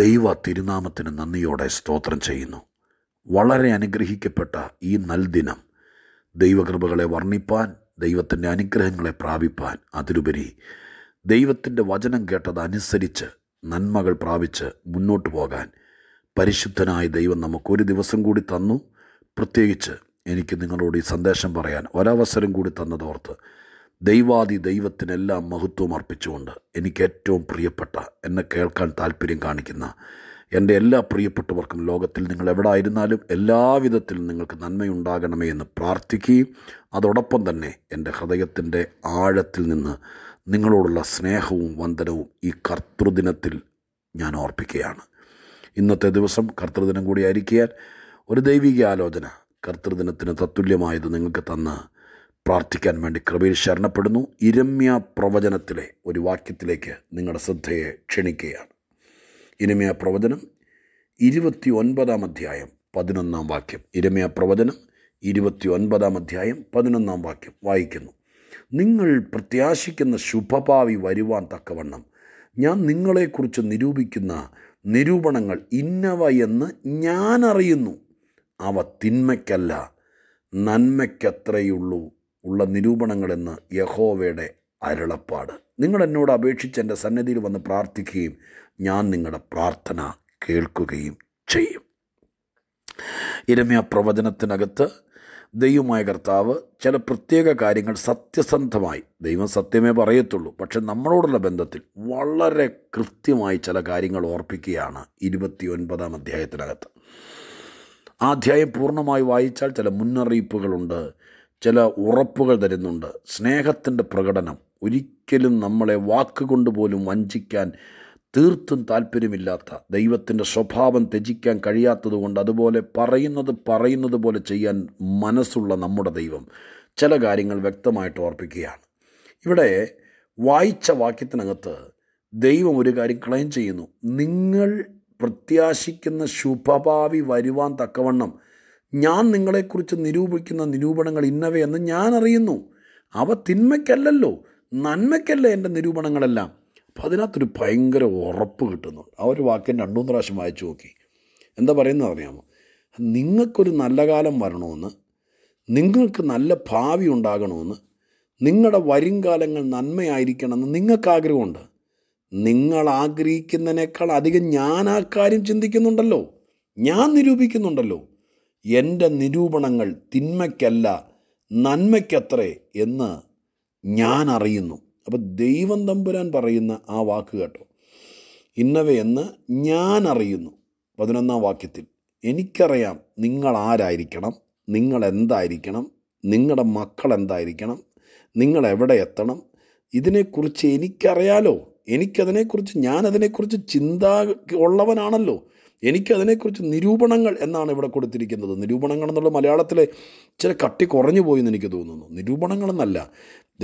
ദൈവ തിരുനാമത്തിന് നന്ദിയോടെ സ്തോത്രം ചെയ്യുന്നു വളരെ അനുഗ്രഹിക്കപ്പെട്ട ഈ നൽദിനം ദൈവകൃപകളെ വർണ്ണിപ്പാൻ ദൈവത്തിൻ്റെ അനുഗ്രഹങ്ങളെ പ്രാപിപ്പാൻ അതിലുപരി ദൈവത്തിൻ്റെ വചനം കേട്ടതനുസരിച്ച് നന്മകൾ പ്രാപിച്ച് മുന്നോട്ട് പോകാൻ പരിശുദ്ധനായ ദൈവം നമുക്കൊരു ദിവസം കൂടി തന്നു പ്രത്യേകിച്ച് എനിക്ക് നിങ്ങളോട് ഈ സന്ദേശം പറയാൻ ഒരവസരം കൂടി തന്നതോർത്ത് ദൈവാദി ദൈവത്തിനെല്ലാം മഹത്വം അർപ്പിച്ചുകൊണ്ട് എനിക്ക് ഏറ്റവും പ്രിയപ്പെട്ട എന്നെ കേൾക്കാൻ താല്പര്യം കാണിക്കുന്ന എൻ്റെ എല്ലാ പ്രിയപ്പെട്ടവർക്കും ലോകത്തിൽ നിങ്ങൾ എവിടെ ആയിരുന്നാലും എല്ലാവിധത്തിലും നിങ്ങൾക്ക് നന്മയുണ്ടാകണമേ എന്ന് പ്രാർത്ഥിക്കുകയും അതോടൊപ്പം തന്നെ എൻ്റെ ഹൃദയത്തിൻ്റെ ആഴത്തിൽ നിന്ന് നിങ്ങളോടുള്ള സ്നേഹവും വന്ദനവും ഈ കർത്തൃദിനത്തിൽ ഞാൻ ഓർപ്പിക്കുകയാണ് ഇന്നത്തെ ദിവസം കർത്തൃദിനം കൂടി ആയിരിക്കാൻ ഒരു ദൈവിക ആലോചന കർത്തൃദിനത്തിന് തത്തുല്യമായത് നിങ്ങൾക്ക് തന്ന് പ്രാർത്ഥിക്കാൻ വേണ്ടി കൃപയിൽ ശരണപ്പെടുന്നു ഇരമ്യ പ്രവചനത്തിലെ ഒരു വാക്യത്തിലേക്ക് നിങ്ങളുടെ ശ്രദ്ധയെ ക്ഷണിക്കുകയാണ് ഇരമ്യ പ്രവചനം ഇരുപത്തി ഒൻപതാം അധ്യായം പതിനൊന്നാം വാക്യം ഇരമ്യ പ്രവചനം ഇരുപത്തി ഒൻപതാം അധ്യായം പതിനൊന്നാം വാക്യം വായിക്കുന്നു നിങ്ങൾ പ്രത്യാശിക്കുന്ന ശുഭഭാവി വരുവാൻ തക്കവണ്ണം ഞാൻ നിങ്ങളെക്കുറിച്ച് നിരൂപിക്കുന്ന നിരൂപണങ്ങൾ ഇന്നവ എന്ന് ഞാൻ അറിയുന്നു അവ തിന്മയ്ക്കല്ല നന്മയ്ക്കത്രയുള്ളൂ ഉള്ള നിരൂപണങ്ങളെന്ന് യഹോവയുടെ അരുളപ്പാട് നിങ്ങൾ എന്നോട് അപേക്ഷിച്ച് എൻ്റെ സന്നിധിയിൽ വന്ന് പ്രാർത്ഥിക്കുകയും ഞാൻ നിങ്ങളുടെ പ്രാർത്ഥന കേൾക്കുകയും ചെയ്യും ഇരമ്യ പ്രവചനത്തിനകത്ത് ദൈവമായ കർത്താവ് ചില പ്രത്യേക കാര്യങ്ങൾ സത്യസന്ധമായി ദൈവം സത്യമേ പറയത്തുള്ളൂ പക്ഷെ നമ്മളോടുള്ള ബന്ധത്തിൽ വളരെ കൃത്യമായി ചില കാര്യങ്ങൾ ഓർപ്പിക്കുകയാണ് ഇരുപത്തി ഒൻപതാം അധ്യായത്തിനകത്ത് ആ അധ്യായം പൂർണ്ണമായി വായിച്ചാൽ ചില മുന്നറിയിപ്പുകളുണ്ട് ചില ഉറപ്പുകൾ തരുന്നുണ്ട് സ്നേഹത്തിൻ്റെ പ്രകടനം ഒരിക്കലും നമ്മളെ വാക്കുകൊണ്ട് പോലും വഞ്ചിക്കാൻ തീർത്തും താല്പര്യമില്ലാത്ത ദൈവത്തിൻ്റെ സ്വഭാവം ത്യജിക്കാൻ കഴിയാത്തതുകൊണ്ട് അതുപോലെ പറയുന്നത് പറയുന്നത് പോലെ ചെയ്യാൻ മനസ്സുള്ള നമ്മുടെ ദൈവം ചില കാര്യങ്ങൾ വ്യക്തമായിട്ട് ഓർപ്പിക്കുകയാണ് ഇവിടെ വായിച്ച വാക്യത്തിനകത്ത് ദൈവം ഒരു കാര്യം ക്ലെയിം ചെയ്യുന്നു നിങ്ങൾ പ്രത്യാശിക്കുന്ന ശുഭഭാവി വരുവാൻ തക്കവണ്ണം ഞാൻ നിങ്ങളെക്കുറിച്ച് നിരൂപിക്കുന്ന നിരൂപണങ്ങൾ ഇന്നവയെന്ന് ഞാൻ അറിയുന്നു അവ തിന്മയ്ക്കല്ലല്ലോ നന്മയ്ക്കല്ലേ എൻ്റെ നിരൂപണങ്ങളെല്ലാം അപ്പം അതിനകത്തൊരു ഭയങ്കര ഉറപ്പ് കിട്ടുന്നുണ്ട് ആ ഒരു വാക്കിന് രണ്ടു മൂന്ന് പ്രാവശ്യം വായിച്ചു നോക്കി എന്താ പറയുന്നത് അറിയാമോ നിങ്ങൾക്കൊരു നല്ല കാലം വരണമെന്ന് നിങ്ങൾക്ക് നല്ല ഭാവി ഉണ്ടാകണമെന്ന് നിങ്ങളുടെ കാലങ്ങൾ നന്മയായിരിക്കണമെന്ന് നിങ്ങൾക്ക് ആഗ്രഹമുണ്ട് നിങ്ങൾ ആഗ്രഹിക്കുന്നതിനേക്കാൾ അധികം ഞാൻ ആ കാര്യം ചിന്തിക്കുന്നുണ്ടല്ലോ ഞാൻ നിരൂപിക്കുന്നുണ്ടല്ലോ എൻ്റെ നിരൂപണങ്ങൾ തിന്മയ്ക്കല്ല നന്മയ്ക്കത്രേ എന്ന് ഞാൻ അറിയുന്നു അപ്പോൾ ദൈവം തമ്പുരാൻ പറയുന്ന ആ വാക്ക് കേട്ടോ ഇന്നവയെന്ന് ഞാൻ അറിയുന്നു പതിനൊന്നാം വാക്യത്തിൽ എനിക്കറിയാം നിങ്ങൾ ആരായിരിക്കണം നിങ്ങൾ എന്തായിരിക്കണം നിങ്ങളുടെ മക്കൾ എന്തായിരിക്കണം നിങ്ങൾ എവിടെ എത്തണം ഇതിനെക്കുറിച്ച് എനിക്കറിയാലോ എനിക്കതിനെക്കുറിച്ച് ഞാനതിനെക്കുറിച്ച് ചിന്ത ഉള്ളവനാണല്ലോ എനിക്കതിനെക്കുറിച്ച് നിരൂപണങ്ങൾ എന്നാണ് ഇവിടെ കൊടുത്തിരിക്കുന്നത് നിരൂപണങ്ങൾ എന്നുള്ള മലയാളത്തിലെ ചില കട്ടി കുറഞ്ഞു പോയി എന്ന് എനിക്ക് തോന്നുന്നു നിരൂപണങ്ങളെന്നല്ല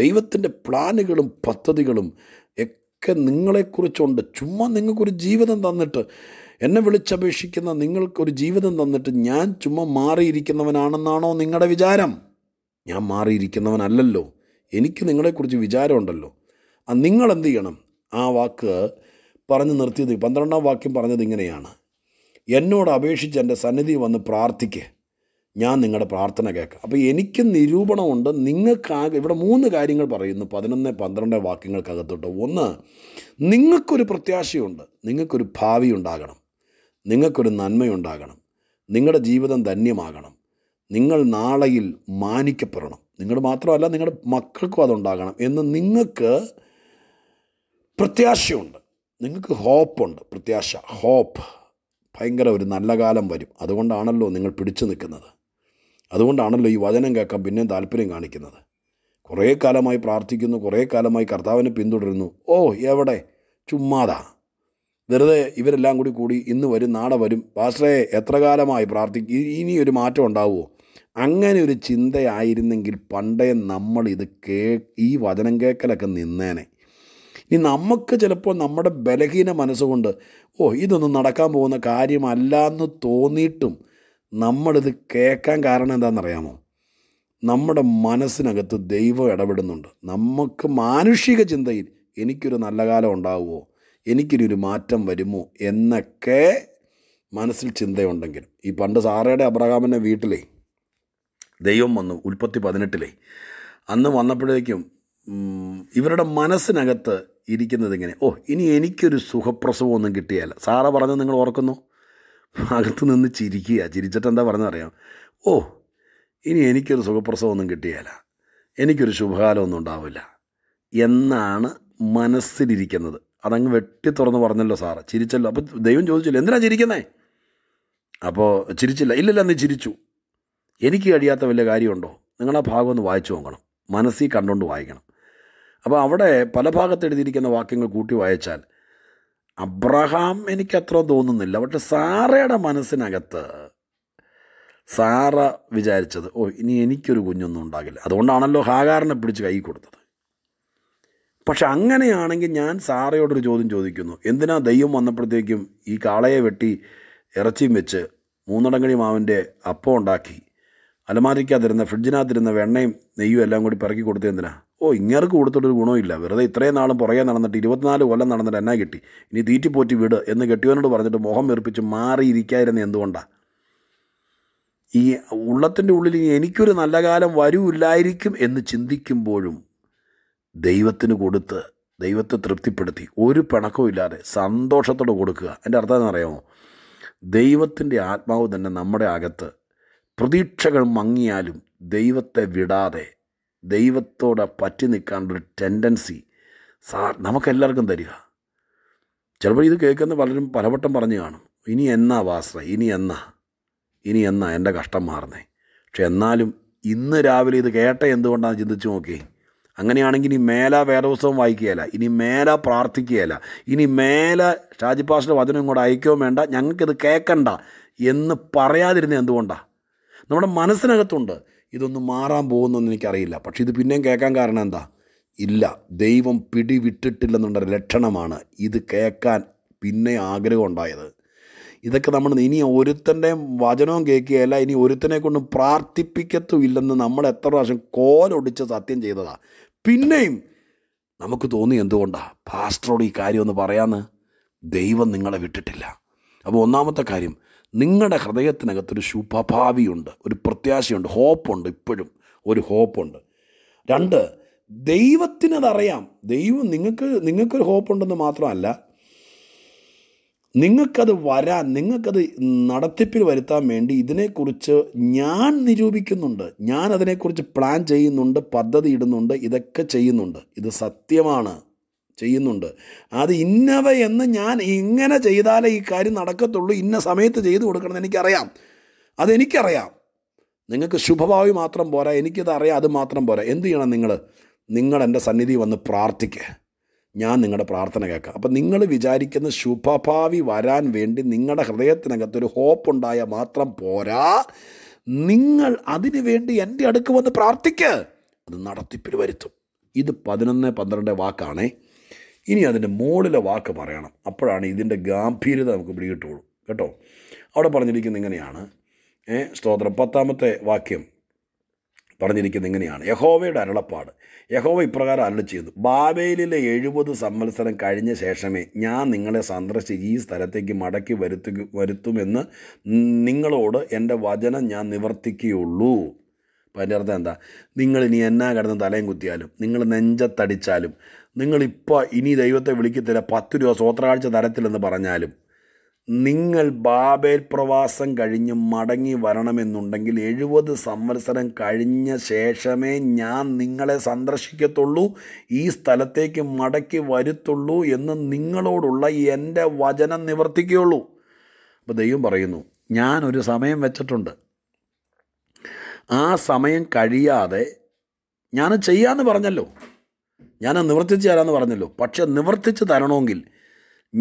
ദൈവത്തിൻ്റെ പ്ലാനുകളും പദ്ധതികളും ഒക്കെ നിങ്ങളെക്കുറിച്ചുണ്ട് ചുമ്മാ നിങ്ങൾക്കൊരു ജീവിതം തന്നിട്ട് എന്നെ വിളിച്ചപേക്ഷിക്കുന്ന നിങ്ങൾക്കൊരു ജീവിതം തന്നിട്ട് ഞാൻ ചുമ്മാ മാറിയിരിക്കുന്നവനാണെന്നാണോ നിങ്ങളുടെ വിചാരം ഞാൻ മാറിയിരിക്കുന്നവനല്ലല്ലോ എനിക്ക് നിങ്ങളെക്കുറിച്ച് വിചാരമുണ്ടല്ലോ ആ നിങ്ങൾ ചെയ്യണം ആ വാക്ക് പറഞ്ഞു നിർത്തിയത് പന്ത്രണ്ടാം വാക്യം പറഞ്ഞത് ഇങ്ങനെയാണ് എന്നോട് അപേക്ഷിച്ച് എൻ്റെ സന്നിധി വന്ന് പ്രാർത്ഥിക്കുക ഞാൻ നിങ്ങളുടെ പ്രാർത്ഥന കേൾക്കാം അപ്പോൾ എനിക്ക് നിരൂപണമുണ്ട് നിങ്ങൾക്കാകെ ഇവിടെ മൂന്ന് കാര്യങ്ങൾ പറയുന്നു പതിനൊന്ന് പന്ത്രണ്ട് വാക്യങ്ങൾക്കകത്തോട്ട് ഒന്ന് നിങ്ങൾക്കൊരു പ്രത്യാശയുണ്ട് നിങ്ങൾക്കൊരു ഭാവി ഉണ്ടാകണം നിങ്ങൾക്കൊരു നന്മയുണ്ടാകണം നിങ്ങളുടെ ജീവിതം ധന്യമാകണം നിങ്ങൾ നാളെയിൽ മാനിക്കപ്പെടണം നിങ്ങൾ മാത്രമല്ല നിങ്ങളുടെ മക്കൾക്കും അതുണ്ടാകണം എന്ന് നിങ്ങൾക്ക് പ്രത്യാശയുണ്ട് നിങ്ങൾക്ക് ഹോപ്പുണ്ട് പ്രത്യാശ ഹോപ്പ് ഭയങ്കര ഒരു നല്ല കാലം വരും അതുകൊണ്ടാണല്ലോ നിങ്ങൾ പിടിച്ചു നിൽക്കുന്നത് അതുകൊണ്ടാണല്ലോ ഈ വചനം കേൾക്കാൻ പിന്നെയും താല്പര്യം കാണിക്കുന്നത് കുറേ കാലമായി പ്രാർത്ഥിക്കുന്നു കുറേ കാലമായി കർത്താവിനെ പിന്തുടരുന്നു ഓ എവിടെ ചുമ്മാതാ വെറുതെ ഇവരെല്ലാം കൂടി കൂടി ഇന്ന് വരും നാളെ വരും പാസ്റ്ററേ എത്ര കാലമായി പ്രാർത്ഥിക്കും ഇനി ഒരു മാറ്റം ഉണ്ടാവുമോ അങ്ങനെ ഒരു ചിന്തയായിരുന്നെങ്കിൽ പണ്ടേ നമ്മൾ ഇത് കേ ഈ വചനം കേൾക്കലൊക്കെ നിന്നേനെ ഇനി നമുക്ക് ചിലപ്പോൾ നമ്മുടെ ബലഹീന മനസ്സുകൊണ്ട് ഓ ഇതൊന്നും നടക്കാൻ പോകുന്ന കാര്യമല്ല എന്ന് തോന്നിയിട്ടും നമ്മളിത് കേൾക്കാൻ കാരണം എന്താണെന്നറിയാമോ നമ്മുടെ മനസ്സിനകത്ത് ദൈവം ഇടപെടുന്നുണ്ട് നമുക്ക് മാനുഷിക ചിന്തയിൽ എനിക്കൊരു നല്ല കാലം ഉണ്ടാവുമോ എനിക്കൊരു മാറ്റം വരുമോ എന്നൊക്കെ മനസ്സിൽ ചിന്തയുണ്ടെങ്കിലും ഈ പണ്ട് സാറയുടെ അബ്രഹാമിൻ്റെ വീട്ടിലേ ദൈവം വന്നു ഉൽപ്പത്തി പതിനെട്ടിലേ അന്ന് വന്നപ്പോഴേക്കും ഇവരുടെ മനസ്സിനകത്ത് ഇരിക്കുന്നത് ഇങ്ങനെ ഓ ഇനി എനിക്കൊരു സുഖപ്രസവമൊന്നും കിട്ടിയല്ല സാറ പറഞ്ഞത് നിങ്ങൾ ഓർക്കുന്നു അകത്ത് നിന്ന് ചിരിക്കുക ചിരിച്ചിട്ട് എന്താ പറഞ്ഞറിയാം ഓ ഇനി എനിക്കൊരു സുഖപ്രസവമൊന്നും കിട്ടിയാല എനിക്കൊരു ശുഭകാലമൊന്നും ഉണ്ടാവില്ല എന്നാണ് മനസ്സിലിരിക്കുന്നത് അതങ്ങ് വെട്ടി തുറന്ന് പറഞ്ഞല്ലോ സാറ് ചിരിച്ചല്ലോ അപ്പോൾ ദൈവം ചോദിച്ചില്ല എന്തിനാ ചിരിക്കുന്നേ അപ്പോൾ ചിരിച്ചില്ല ഇല്ലല്ല നീ ചിരിച്ചു എനിക്ക് കഴിയാത്ത വലിയ കാര്യമുണ്ടോ നിങ്ങളാ ഭാഗം ഒന്ന് വായിച്ചു നോക്കണം മനസ്സിൽ കണ്ടുകൊണ്ട് വായിക്കണം അപ്പോൾ അവിടെ പല ഭാഗത്ത് എഴുതിയിരിക്കുന്ന വാക്യങ്ങൾ കൂട്ടി വായിച്ചാൽ അബ്രഹാം എനിക്കത്ര തോന്നുന്നില്ല പക്ഷെ സാറയുടെ മനസ്സിനകത്ത് സാറ വിചാരിച്ചത് ഓ ഇനി എനിക്കൊരു കുഞ്ഞൊന്നും ഉണ്ടാകില്ല അതുകൊണ്ടാണല്ലോ ഹാകാറിനെ പിടിച്ച് കൈ കൊടുത്തത് പക്ഷെ അങ്ങനെയാണെങ്കിൽ ഞാൻ സാറയോടൊരു ചോദ്യം ചോദിക്കുന്നു എന്തിനാ ദൈവം വന്നപ്പോഴത്തേക്കും ഈ കാളയെ വെട്ടി ഇറച്ചിയും വെച്ച് മൂന്നടങ്ങണി മാവിൻ്റെ അപ്പം ഉണ്ടാക്കി അലമാരിക്കാതിരുന്ന ഫ്രിഡ്ജിനകത്തിരുന്ന വെണ്ണയും നെയ്യും എല്ലാം കൂടി പിറക്കി കൊടുത്തു എന്തിനാ ഓ ഇങ്ങേർക്ക് കൊടുത്തിട്ടൊരു ഗുണമില്ല വെറുതെ ഇത്രയും നാളും പുറകെ നടന്നിട്ട് ഇരുപത്തിനാല് കൊല്ലം നടന്നിട്ട് എന്നാ കിട്ടി ഇനി തീറ്റിപ്പോറ്റി വിട് എന്ന് കെട്ടിയവനോട് പറഞ്ഞിട്ട് മുഖം വെറുപ്പിച്ച് മാറിയിരിക്കാതിരുന്ന എന്തുകൊണ്ടാണ് ഈ ഉള്ളത്തിൻ്റെ ഉള്ളിൽ ഇനി എനിക്കൊരു നല്ല കാലം വരൂല്ലായിരിക്കും എന്ന് ചിന്തിക്കുമ്പോഴും ദൈവത്തിന് കൊടുത്ത് ദൈവത്തെ തൃപ്തിപ്പെടുത്തി ഒരു പിണക്കവും ഇല്ലാതെ സന്തോഷത്തോടെ കൊടുക്കുക എൻ്റെ അർത്ഥം അറിയാമോ ദൈവത്തിൻ്റെ ആത്മാവ് തന്നെ നമ്മുടെ അകത്ത് പ്രതീക്ഷകൾ മങ്ങിയാലും ദൈവത്തെ വിടാതെ ദൈവത്തോടെ പറ്റി നിൽക്കാനുള്ളൊരു ടെൻഡൻസി സാ നമുക്കെല്ലാവർക്കും തരിക ചിലപ്പോൾ ഇത് കേൾക്കുന്ന പലരും പലവട്ടം പറഞ്ഞു കാണും ഇനി എന്നാ വാസ്ത്ര ഇനി എന്നാ ഇനി എന്നാ എൻ്റെ കഷ്ടം മാറുന്നേ പക്ഷെ എന്നാലും ഇന്ന് രാവിലെ ഇത് കേട്ട എന്തുകൊണ്ടാണ് ചിന്തിച്ചു നോക്കി അങ്ങനെയാണെങ്കിൽ ഇനി മേല വേദപുസ്തകം വായിക്കുകയല്ല ഇനി മേല പ്രാർത്ഥിക്കുകയല്ല ഇനി മേല ഷാജിപ്പാഷിൻ്റെ വചനം കൂടെ അയക്കുകയും വേണ്ട ഞങ്ങൾക്കിത് കേൾക്കണ്ട എന്ന് പറയാതിരുന്നത് എന്തുകൊണ്ടാണ് നമ്മുടെ മനസ്സിനകത്തുണ്ട് ഇതൊന്നും മാറാൻ പോകുന്നൊന്നും എനിക്കറിയില്ല പക്ഷേ ഇത് പിന്നെയും കേൾക്കാൻ കാരണം എന്താ ഇല്ല ദൈവം പിടിവിട്ടിട്ടില്ലെന്നുണ്ടൊരു ലക്ഷണമാണ് ഇത് കേൾക്കാൻ പിന്നെ ആഗ്രഹം ഉണ്ടായത് ഇതൊക്കെ നമ്മൾ ഇനി ഒരുത്തൻ്റെയും വചനവും കേൾക്കുകയല്ല ഇനി ഒരുത്തനെ കൊണ്ട് ഇല്ലെന്ന് നമ്മൾ എത്ര പ്രാവശ്യം കോലൊടിച്ച് സത്യം ചെയ്തതാണ് പിന്നെയും നമുക്ക് തോന്നി എന്തുകൊണ്ടാണ് പാസ്റ്ററോട് ഈ കാര്യം ഒന്ന് പറയാമെന്ന് ദൈവം നിങ്ങളെ വിട്ടിട്ടില്ല അപ്പോൾ ഒന്നാമത്തെ കാര്യം നിങ്ങളുടെ ഹൃദയത്തിനകത്തൊരു ശുഭഭാവിയുണ്ട് ഒരു പ്രത്യാശയുണ്ട് ഹോപ്പുണ്ട് ഇപ്പോഴും ഒരു ഹോപ്പുണ്ട് രണ്ട് ദൈവത്തിനതറിയാം ദൈവം നിങ്ങൾക്ക് നിങ്ങൾക്കൊരു ഹോപ്പുണ്ടെന്ന് മാത്രമല്ല നിങ്ങൾക്കത് വരാൻ നിങ്ങൾക്കത് നടത്തിപ്പിൽ വരുത്താൻ വേണ്ടി ഇതിനെക്കുറിച്ച് ഞാൻ നിരൂപിക്കുന്നുണ്ട് ഞാൻ അതിനെക്കുറിച്ച് പ്ലാൻ ചെയ്യുന്നുണ്ട് പദ്ധതി ഇടുന്നുണ്ട് ഇതൊക്കെ ചെയ്യുന്നുണ്ട് ഇത് സത്യമാണ് ചെയ്യുന്നുണ്ട് അത് ഇന്നവ എന്ന് ഞാൻ ഇങ്ങനെ ചെയ്താലേ ഈ കാര്യം നടക്കത്തുള്ളൂ ഇന്ന സമയത്ത് ചെയ്തു കൊടുക്കണം എനിക്കറിയാം അതെനിക്കറിയാം നിങ്ങൾക്ക് ശുഭഭാവി മാത്രം പോരാ എനിക്കിത് അറിയാം അത് മാത്രം പോരാ എന്ത് ചെയ്യണം നിങ്ങൾ നിങ്ങൾ എൻ്റെ സന്നിധി വന്ന് പ്രാർത്ഥിക്കുക ഞാൻ നിങ്ങളുടെ പ്രാർത്ഥന കേൾക്കാം അപ്പം നിങ്ങൾ വിചാരിക്കുന്ന ശുഭഭാവി വരാൻ വേണ്ടി നിങ്ങളുടെ ഹൃദയത്തിനകത്തൊരു ഹോപ്പുണ്ടായാൽ മാത്രം പോരാ നിങ്ങൾ അതിനു വേണ്ടി എൻ്റെ അടുക്ക് വന്ന് പ്രാർത്ഥിക്കുക അത് നടത്തിപ്പിൽ വരുത്തും ഇത് പതിനൊന്ന് പന്ത്രണ്ട് വാക്കാണേ ഇനി അതിൻ്റെ മുകളിലെ വാക്ക് പറയണം അപ്പോഴാണ് ഇതിൻ്റെ ഗാംഭീര്യത നമുക്ക് പിടികിട്ടുള്ളൂ കേട്ടോ അവിടെ പറഞ്ഞിരിക്കുന്ന ഇങ്ങനെയാണ് സ്തോത്രം പത്താമത്തെ വാക്യം പറഞ്ഞിരിക്കുന്ന ഇങ്ങനെയാണ് യഹോവയുടെ അരുളപ്പാട് യഹോവ ഇപ്രകാരം അരുളി ചെയ്തു ബാബേലിലെ എഴുപത് സംവത്സരം കഴിഞ്ഞ ശേഷമേ ഞാൻ നിങ്ങളെ സന്ദർശിച്ച് ഈ സ്ഥലത്തേക്ക് മടക്കി വരുത്തു വരുത്തുമെന്ന് നിങ്ങളോട് എൻ്റെ വചനം ഞാൻ നിവർത്തിക്കുകയുള്ളൂ അപ്പോൾ അതിൻ്റെ അർത്ഥം എന്താ നിങ്ങൾ ഇനി എന്നാ കിടന്ന് തലയും കുത്തിയാലും നിങ്ങൾ നെഞ്ചത്തടിച്ചാലും നിങ്ങളിപ്പോൾ ഇനി ദൈവത്തെ വിളിക്കത്തില്ല പത്ത് രൂപ സ്വോത്രാഴ്ച തരത്തില്ലെന്ന് പറഞ്ഞാലും നിങ്ങൾ ബാബേൽ പ്രവാസം കഴിഞ്ഞ് മടങ്ങി വരണമെന്നുണ്ടെങ്കിൽ എഴുപത് സംവത്സരം കഴിഞ്ഞ ശേഷമേ ഞാൻ നിങ്ങളെ സന്ദർശിക്കത്തുള്ളൂ ഈ സ്ഥലത്തേക്ക് മടക്കി വരുത്തുള്ളൂ എന്ന് നിങ്ങളോടുള്ള എൻ്റെ വചനം നിവർത്തിക്കുകയുള്ളൂ അപ്പോൾ ദൈവം പറയുന്നു ഞാനൊരു സമയം വെച്ചിട്ടുണ്ട് ആ സമയം കഴിയാതെ ഞാൻ ചെയ്യാമെന്ന് പറഞ്ഞല്ലോ ഞാൻ നിവർത്തിച്ച് തരാമെന്ന് പറഞ്ഞല്ലോ പക്ഷെ നിവർത്തിച്ച് തരണമെങ്കിൽ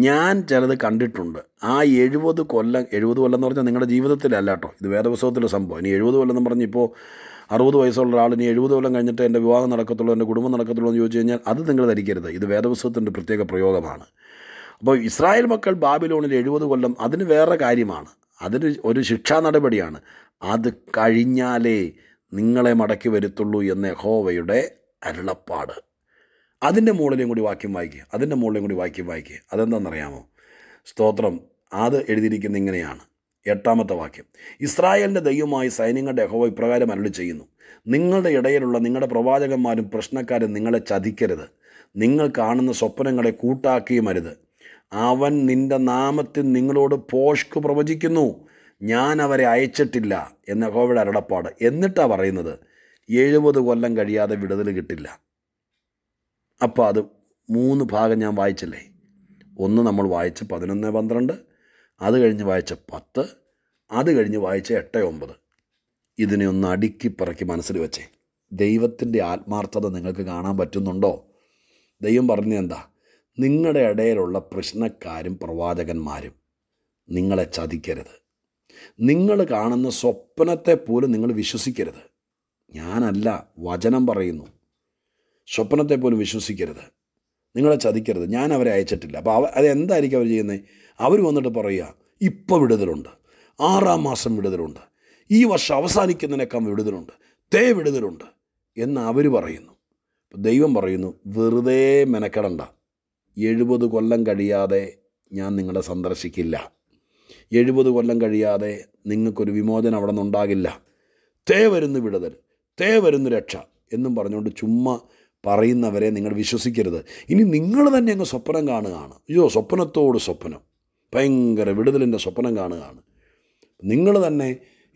ഞാൻ ചിലത് കണ്ടിട്ടുണ്ട് ആ എഴുപത് കൊല്ലം എഴുപത് കൊല്ലം എന്ന് പറഞ്ഞാൽ നിങ്ങളുടെ ജീവിതത്തിലല്ല കേട്ടോ ഇത് വേദപുസ്തകത്തിലെ സംഭവം ഇനി എഴുപത് കൊല്ലം എന്ന് പറഞ്ഞ് ഇപ്പോൾ അറുപത് വയസ്സുള്ള ആൾ ഇനി എഴുപത് കൊല്ലം കഴിഞ്ഞിട്ട് എൻ്റെ വിവാഹം നടക്കത്തുള്ളൂ എൻ്റെ കുടുംബം നടക്കത്തുള്ളൂ എന്ന് ചോദിച്ചു കഴിഞ്ഞാൽ അത് നിങ്ങൾ ധരിക്കരുത് ഇത് വേദപുസ്തകത്തിൻ്റെ പ്രത്യേക പ്രയോഗമാണ് അപ്പോൾ ഇസ്രായേൽ മക്കൾ ബാബിലോണിൽ എഴുപത് കൊല്ലം അതിന് വേറെ കാര്യമാണ് അതിന് ഒരു ശിക്ഷാ നടപടിയാണ് അത് കഴിഞ്ഞാലേ നിങ്ങളെ മടക്കി വരുത്തുള്ളൂ എന്ന യഹോവയുടെ അരുളപ്പാട് അതിൻ്റെ മുകളിലും കൂടി വാക്യം വായിക്കുക അതിൻ്റെ മുകളിലും കൂടി വാക്യം വായിക്കുക അതെന്താണെന്നറിയാമോ സ്തോത്രം അത് എഴുതിയിരിക്കുന്ന ഇങ്ങനെയാണ് എട്ടാമത്തെ വാക്യം ഇസ്രായേലിൻ്റെ ദൈവമായി സൈന്യങ്ങളുടെ ഹോവ ഇപ്രകാരം അരളി ചെയ്യുന്നു നിങ്ങളുടെ ഇടയിലുള്ള നിങ്ങളുടെ പ്രവാചകന്മാരും പ്രശ്നക്കാരും നിങ്ങളെ ചതിക്കരുത് നിങ്ങൾ കാണുന്ന സ്വപ്നങ്ങളെ കൂട്ടാക്കിയും അരുത് അവൻ നിന്റെ നാമത്തിൽ നിങ്ങളോട് പോഷ്ക് പ്രവചിക്കുന്നു ഞാൻ അവരെ അയച്ചിട്ടില്ല എന്ന കോവിഡ് അരടപ്പാട് എന്നിട്ടാണ് പറയുന്നത് എഴുപത് കൊല്ലം കഴിയാതെ വിടുതൽ കിട്ടില്ല അപ്പോൾ അത് മൂന്ന് ഭാഗം ഞാൻ വായിച്ചല്ലേ ഒന്ന് നമ്മൾ വായിച്ച പതിനൊന്ന് പന്ത്രണ്ട് അത് കഴിഞ്ഞ് വായിച്ച പത്ത് അത് കഴിഞ്ഞ് വായിച്ച എട്ട് ഒമ്പത് ഇതിനെ ഒന്ന് അടുക്കി പറക്കി മനസ്സിൽ വെച്ചേ ദൈവത്തിൻ്റെ ആത്മാർത്ഥത നിങ്ങൾക്ക് കാണാൻ പറ്റുന്നുണ്ടോ ദൈവം പറഞ്ഞത് എന്താ നിങ്ങളുടെ ഇടയിലുള്ള പ്രശ്നക്കാരും പ്രവാചകന്മാരും നിങ്ങളെ ചതിക്കരുത് നിങ്ങൾ കാണുന്ന സ്വപ്നത്തെ പോലും നിങ്ങൾ വിശ്വസിക്കരുത് ഞാനല്ല വചനം പറയുന്നു സ്വപ്നത്തെ പോലും വിശ്വസിക്കരുത് നിങ്ങളെ ചതിക്കരുത് ഞാൻ അവരെ അയച്ചിട്ടില്ല അപ്പോൾ അവ അതെന്തായിരിക്കും അവർ ചെയ്യുന്നത് അവർ വന്നിട്ട് പറയുക ഇപ്പോൾ വിടുതലുണ്ട് ആറാം മാസം വിടുതലുണ്ട് ഈ വർഷം അവസാനിക്കുന്നതിനേക്കാൾ വിടുതലുണ്ട് തേ വിടുതലുണ്ട് എന്ന് അവർ പറയുന്നു ദൈവം പറയുന്നു വെറുതെ മെനക്കെടണ്ട എഴുപത് കൊല്ലം കഴിയാതെ ഞാൻ നിങ്ങളെ സന്ദർശിക്കില്ല എഴുപത് കൊല്ലം കഴിയാതെ നിങ്ങൾക്കൊരു വിമോചനം അവിടെ നിന്നുണ്ടാകില്ല തേ വരുന്നു വിടുതൽ തേ വരുന്നു രക്ഷ എന്നും പറഞ്ഞുകൊണ്ട് ചുമ്മാ പറയുന്നവരെ നിങ്ങൾ വിശ്വസിക്കരുത് ഇനി നിങ്ങൾ തന്നെ അങ്ങ് സ്വപ്നം കാണുകയാണ് അയ്യോ സ്വപ്നത്തോട് സ്വപ്നം ഭയങ്കര വിടുതലിൻ്റെ സ്വപ്നം കാണുകയാണ് നിങ്ങൾ തന്നെ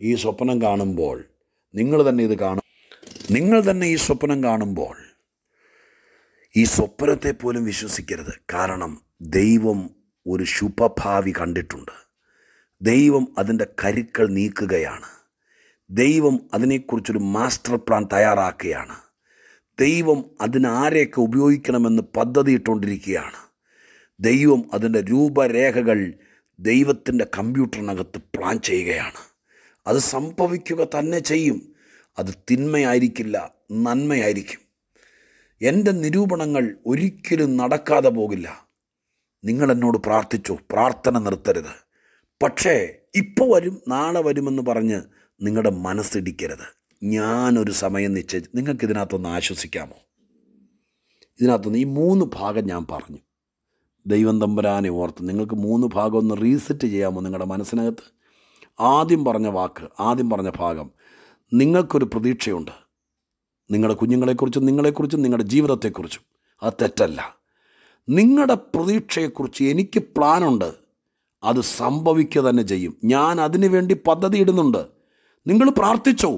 ഈ സ്വപ്നം കാണുമ്പോൾ നിങ്ങൾ തന്നെ ഇത് കാണും നിങ്ങൾ തന്നെ ഈ സ്വപ്നം കാണുമ്പോൾ ഈ സ്വപ്നത്തെ പോലും വിശ്വസിക്കരുത് കാരണം ദൈവം ഒരു ശുഭഭാവി കണ്ടിട്ടുണ്ട് ദൈവം അതിൻ്റെ കരുക്കൾ നീക്കുകയാണ് ദൈവം അതിനെക്കുറിച്ചൊരു മാസ്റ്റർ പ്ലാൻ തയ്യാറാക്കുകയാണ് ദൈവം അതിനാരെയൊക്കെ ഉപയോഗിക്കണമെന്ന് പദ്ധതിയിട്ടുകൊണ്ടിരിക്കുകയാണ് ദൈവം അതിൻ്റെ രൂപരേഖകൾ ദൈവത്തിൻ്റെ കമ്പ്യൂട്ടറിനകത്ത് പ്ലാൻ ചെയ്യുകയാണ് അത് സംഭവിക്കുക തന്നെ ചെയ്യും അത് തിന്മയായിരിക്കില്ല നന്മയായിരിക്കും എൻ്റെ നിരൂപണങ്ങൾ ഒരിക്കലും നടക്കാതെ പോകില്ല നിങ്ങളെന്നോട് പ്രാർത്ഥിച്ചു പ്രാർത്ഥന നിർത്തരുത് പക്ഷേ ഇപ്പോൾ വരും നാളെ വരുമെന്ന് പറഞ്ഞ് നിങ്ങളുടെ മനസ്സിടിക്കരുത് ഞാനൊരു സമയം നിശ്ചയിച്ച് നിങ്ങൾക്ക് ഇതിനകത്തൊന്ന് ആശ്വസിക്കാമോ ഇതിനകത്തൊന്ന് ഈ മൂന്ന് ഭാഗം ഞാൻ പറഞ്ഞു ദൈവം തമ്പുരാനെ ഓർത്ത് നിങ്ങൾക്ക് മൂന്ന് ഭാഗം ഒന്ന് റീസെറ്റ് ചെയ്യാമോ നിങ്ങളുടെ മനസ്സിനകത്ത് ആദ്യം പറഞ്ഞ വാക്ക് ആദ്യം പറഞ്ഞ ഭാഗം നിങ്ങൾക്കൊരു പ്രതീക്ഷയുണ്ട് നിങ്ങളുടെ കുഞ്ഞുങ്ങളെക്കുറിച്ചും നിങ്ങളെക്കുറിച്ചും നിങ്ങളുടെ ജീവിതത്തെക്കുറിച്ചും അത് തെറ്റല്ല നിങ്ങളുടെ പ്രതീക്ഷയെക്കുറിച്ച് എനിക്ക് പ്ലാനുണ്ട് അത് സംഭവിക്കുക തന്നെ ചെയ്യും ഞാൻ അതിനു വേണ്ടി പദ്ധതി ഇടുന്നുണ്ട് നിങ്ങൾ പ്രാർത്ഥിച്ചോ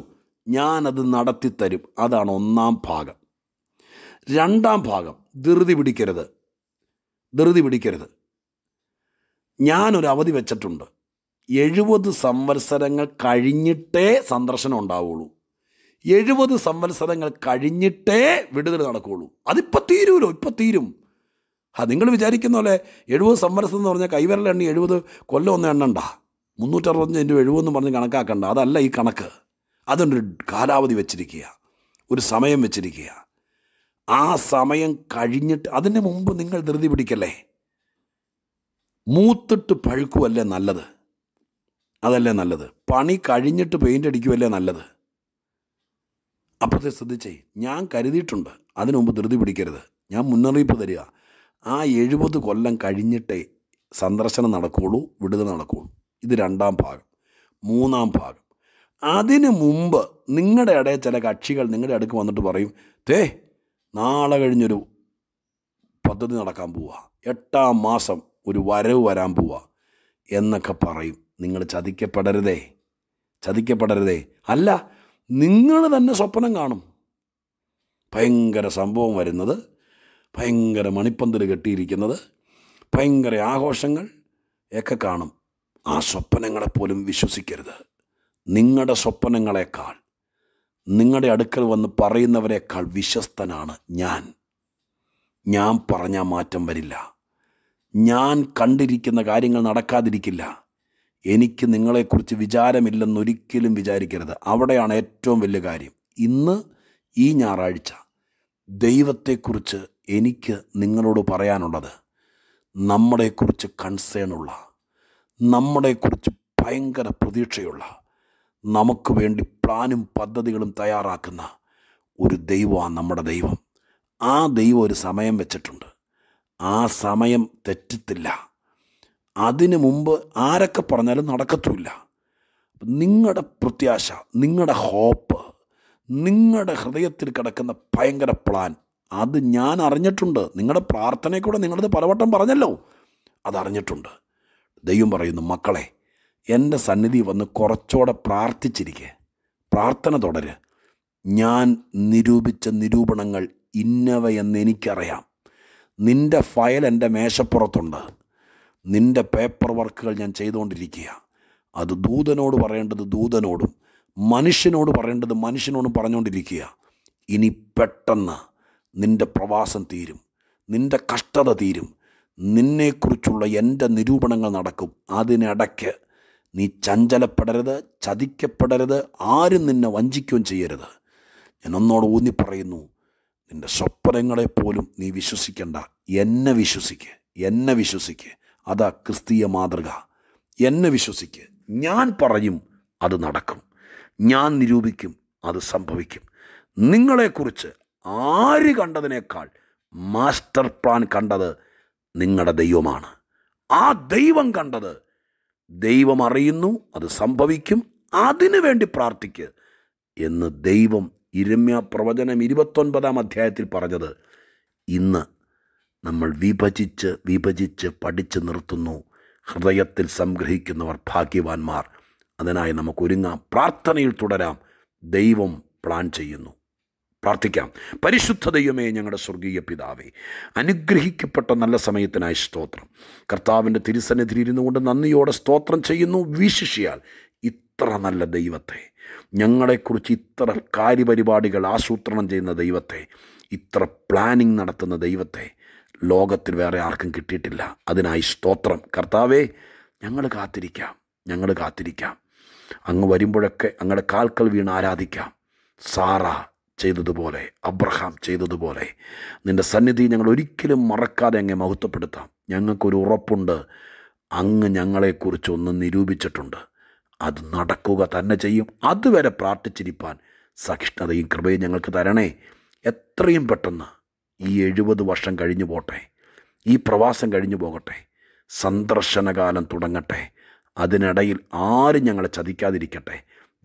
ഞാൻ നടത്തി നടത്തിത്തരും അതാണ് ഒന്നാം ഭാഗം രണ്ടാം ഭാഗം ധൃതി പിടിക്കരുത് ധൃതി പിടിക്കരുത് ഒരു അവധി വെച്ചിട്ടുണ്ട് എഴുപത് സംവത്സരങ്ങൾ കഴിഞ്ഞിട്ടേ സന്ദർശനം ഉണ്ടാവുള്ളൂ എഴുപത് സംവത്സരങ്ങൾ കഴിഞ്ഞിട്ടേ വിടുതൽ നടക്കുകയുള്ളൂ അതിപ്പോൾ തീരുമല്ലോ ഇപ്പം തീരും നിങ്ങൾ വിചാരിക്കുന്ന പോലെ എഴുപത് സംവരസം എന്ന് പറഞ്ഞാൽ കൈവരൽ എണ്ണി എഴുപത് കൊല്ലം ഒന്നും എണ്ണണ്ട മുന്നൂറ്ററുപത്തഞ്ച് എൻ്റെ എഴുപതെന്ന് പറഞ്ഞ് കണക്കാക്കണ്ട അതല്ല ഈ കണക്ക് അതിനൊരു കാലാവധി വെച്ചിരിക്കുക ഒരു സമയം വെച്ചിരിക്കുക ആ സമയം കഴിഞ്ഞിട്ട് അതിന് മുമ്പ് നിങ്ങൾ ധൃതി പിടിക്കല്ലേ മൂത്തിട്ട് പഴുക്കുമല്ലേ നല്ലത് അതല്ലേ നല്ലത് പണി കഴിഞ്ഞിട്ട് പെയിൻ്റ് അടിക്കുമല്ലേ നല്ലത് അപ്പോഴത്തെ ശ്രദ്ധിച്ചേ ഞാൻ കരുതിയിട്ടുണ്ട് അതിനു മുമ്പ് ധൃതി പിടിക്കരുത് ഞാൻ മുന്നറിയിപ്പ് തരിക ആ എഴുപത് കൊല്ലം കഴിഞ്ഞിട്ടേ സന്ദർശനം നടക്കുകയുള്ളൂ വിടുതൽ നടക്കുകയുള്ളൂ ഇത് രണ്ടാം ഭാഗം മൂന്നാം ഭാഗം അതിനു മുമ്പ് നിങ്ങളുടെ ഇടയിൽ ചില കക്ഷികൾ നിങ്ങളുടെ അടുക്ക് വന്നിട്ട് പറയും തേ നാളെ കഴിഞ്ഞൊരു പദ്ധതി നടക്കാൻ പോവുക എട്ടാം മാസം ഒരു വരവ് വരാൻ പോവുക എന്നൊക്കെ പറയും നിങ്ങൾ ചതിക്കപ്പെടരുതേ ചതിക്കപ്പെടരുതേ അല്ല നിങ്ങൾ തന്നെ സ്വപ്നം കാണും ഭയങ്കര സംഭവം വരുന്നത് ഭയങ്കര മണിപ്പന്തൽ കെട്ടിയിരിക്കുന്നത് ഭയങ്കര ആഘോഷങ്ങൾ ഒക്കെ കാണും ആ സ്വപ്നങ്ങളെപ്പോലും വിശ്വസിക്കരുത് നിങ്ങളുടെ സ്വപ്നങ്ങളെക്കാൾ നിങ്ങളുടെ അടുക്കൽ വന്ന് പറയുന്നവരെക്കാൾ വിശ്വസ്തനാണ് ഞാൻ ഞാൻ പറഞ്ഞ മാറ്റം വരില്ല ഞാൻ കണ്ടിരിക്കുന്ന കാര്യങ്ങൾ നടക്കാതിരിക്കില്ല എനിക്ക് നിങ്ങളെക്കുറിച്ച് വിചാരമില്ലെന്നൊരിക്കലും വിചാരിക്കരുത് അവിടെയാണ് ഏറ്റവും വലിയ കാര്യം ഇന്ന് ഈ ഞായറാഴ്ച ദൈവത്തെക്കുറിച്ച് എനിക്ക് നിങ്ങളോട് പറയാനുള്ളത് നമ്മളെക്കുറിച്ച് കൺസേണുള്ള നമ്മളെക്കുറിച്ച് ഭയങ്കര പ്രതീക്ഷയുള്ള നമുക്ക് വേണ്ടി പ്ലാനും പദ്ധതികളും തയ്യാറാക്കുന്ന ഒരു ദൈവമാണ് നമ്മുടെ ദൈവം ആ ദൈവം ഒരു സമയം വെച്ചിട്ടുണ്ട് ആ സമയം തെറ്റത്തില്ല അതിനു മുമ്പ് ആരൊക്കെ പറഞ്ഞാലും നടക്കത്തുമില്ല നിങ്ങളുടെ പ്രത്യാശ നിങ്ങളുടെ ഹോപ്പ് നിങ്ങളുടെ ഹൃദയത്തിൽ കിടക്കുന്ന ഭയങ്കര പ്ലാൻ അത് ഞാൻ അറിഞ്ഞിട്ടുണ്ട് നിങ്ങളുടെ പ്രാർത്ഥനയിൽ നിങ്ങളത് പലവട്ടം പറഞ്ഞല്ലോ അതറിഞ്ഞിട്ടുണ്ട് ദൈവം പറയുന്നു മക്കളെ എൻ്റെ സന്നിധി വന്ന് കുറച്ചുകൂടെ പ്രാർത്ഥിച്ചിരിക്കെ പ്രാർത്ഥന തുടര് ഞാൻ നിരൂപിച്ച നിരൂപണങ്ങൾ ഇന്നവയെന്ന് എനിക്കറിയാം നിൻ്റെ ഫയൽ എൻ്റെ മേശപ്പുറത്തുണ്ട് നിൻ്റെ പേപ്പർ വർക്കുകൾ ഞാൻ ചെയ്തുകൊണ്ടിരിക്കുക അത് ദൂതനോട് പറയേണ്ടത് ദൂതനോടും മനുഷ്യനോട് പറയേണ്ടത് മനുഷ്യനോടും പറഞ്ഞുകൊണ്ടിരിക്കുക ഇനി പെട്ടെന്ന് നിൻ്റെ പ്രവാസം തീരും നിൻ്റെ കഷ്ടത തീരും നിന്നെക്കുറിച്ചുള്ള എൻ്റെ നിരൂപണങ്ങൾ നടക്കും അതിനിടയ്ക്ക് നീ ചഞ്ചലപ്പെടരുത് ചതിക്കപ്പെടരുത് ആരും നിന്നെ വഞ്ചിക്കുകയും ചെയ്യരുത് ഞാൻ ഒന്നോട് ഊന്നിപ്പറയുന്നു പറയുന്നു നിൻ്റെ സ്വപ്നങ്ങളെ പോലും നീ വിശ്വസിക്കണ്ട എന്നെ വിശ്വസിക്ക് എന്നെ വിശ്വസിക്ക് അതാ ക്രിസ്തീയ മാതൃക എന്നെ വിശ്വസിക്ക് ഞാൻ പറയും അത് നടക്കും ഞാൻ നിരൂപിക്കും അത് സംഭവിക്കും നിങ്ങളെക്കുറിച്ച് ആര് കണ്ടതിനേക്കാൾ മാസ്റ്റർ പ്ലാൻ കണ്ടത് നിങ്ങളുടെ ദൈവമാണ് ആ ദൈവം കണ്ടത് ദൈവം അറിയുന്നു അത് സംഭവിക്കും അതിനു വേണ്ടി പ്രാർത്ഥിക്കുക എന്ന് ദൈവം ഇരമ്യ പ്രവചനം ഇരുപത്തൊൻപതാം അധ്യായത്തിൽ പറഞ്ഞത് ഇന്ന് നമ്മൾ വിഭജിച്ച് വിഭജിച്ച് പഠിച്ചു നിർത്തുന്നു ഹൃദയത്തിൽ സംഗ്രഹിക്കുന്നവർ ഭാഗ്യവാന്മാർ അതിനായി നമുക്കൊരുങ്ങാം പ്രാർത്ഥനയിൽ തുടരാം ദൈവം പ്ലാൻ ചെയ്യുന്നു പ്രാർത്ഥിക്കാം പരിശുദ്ധ ദൈവമേ ഞങ്ങളുടെ സ്വർഗീയ പിതാവേ അനുഗ്രഹിക്കപ്പെട്ട നല്ല സമയത്തിനായി സ്തോത്രം കർത്താവിൻ്റെ തിരുസന്നിധി ഇരുന്നു കൊണ്ട് നന്ദിയോടെ സ്തോത്രം ചെയ്യുന്നു വിശിഷിയാൽ ഇത്ര നല്ല ദൈവത്തെ ഞങ്ങളെക്കുറിച്ച് ഇത്ര കാര്യപരിപാടികൾ ആസൂത്രണം ചെയ്യുന്ന ദൈവത്തെ ഇത്ര പ്ലാനിങ് നടത്തുന്ന ദൈവത്തെ ലോകത്തിൽ വേറെ ആർക്കും കിട്ടിയിട്ടില്ല അതിനായി സ്തോത്രം കർത്താവേ ഞങ്ങൾ കാത്തിരിക്കാം ഞങ്ങൾ കാത്തിരിക്കാം അങ്ങ് വരുമ്പോഴൊക്കെ അങ്ങടെ കാൽക്കൽ വീണ് ആരാധിക്കാം സാറാ ചെയ്തതുപോലെ അബ്രഹാം ചെയ്തതുപോലെ നിൻ്റെ സന്നിധി ഞങ്ങൾ ഒരിക്കലും മറക്കാതെ അങ്ങ് മഹത്വപ്പെടുത്താം ഞങ്ങൾക്കൊരു ഉറപ്പുണ്ട് അങ്ങ് ഞങ്ങളെക്കുറിച്ചൊന്ന് നിരൂപിച്ചിട്ടുണ്ട് അത് നടക്കുക തന്നെ ചെയ്യും അതുവരെ പ്രാർത്ഥിച്ചിരിപ്പാൻ സഹിഷ്ണുതയും കൃപയും ഞങ്ങൾക്ക് തരണേ എത്രയും പെട്ടെന്ന് ഈ എഴുപത് വർഷം കഴിഞ്ഞു പോട്ടെ ഈ പ്രവാസം കഴിഞ്ഞു പോകട്ടെ സന്ദർശനകാലം തുടങ്ങട്ടെ അതിനിടയിൽ ആരും ഞങ്ങളെ ചതിക്കാതിരിക്കട്ടെ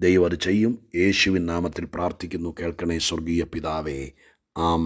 ദൈവം അത് ചെയ്യും യേശുവിൻ നാമത്തിൽ പ്രാർത്ഥിക്കുന്നു കേൾക്കണേ സ്വർഗീയ പിതാവേ ആ